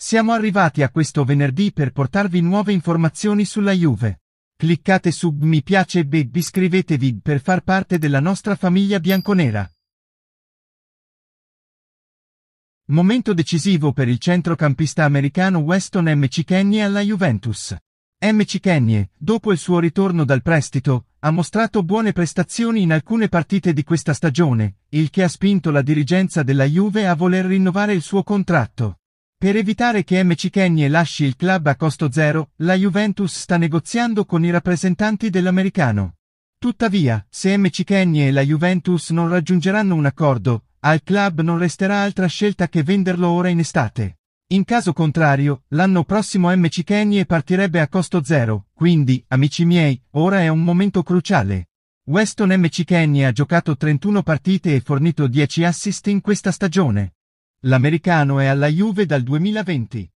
Siamo arrivati a questo venerdì per portarvi nuove informazioni sulla Juve. Cliccate su mi piace e iscrivetevi per far parte della nostra famiglia bianconera. Momento decisivo per il centrocampista americano Weston M. Kenny alla Juventus. M. Kenny, dopo il suo ritorno dal prestito, ha mostrato buone prestazioni in alcune partite di questa stagione, il che ha spinto la dirigenza della Juve a voler rinnovare il suo contratto. Per evitare che MC Kenny lasci il club a costo zero, la Juventus sta negoziando con i rappresentanti dell'americano. Tuttavia, se MC Kenny e la Juventus non raggiungeranno un accordo, al club non resterà altra scelta che venderlo ora in estate. In caso contrario, l'anno prossimo MC Kenny partirebbe a costo zero, quindi, amici miei, ora è un momento cruciale. Weston MC Kenny ha giocato 31 partite e fornito 10 assist in questa stagione. L'americano è alla Juve dal 2020.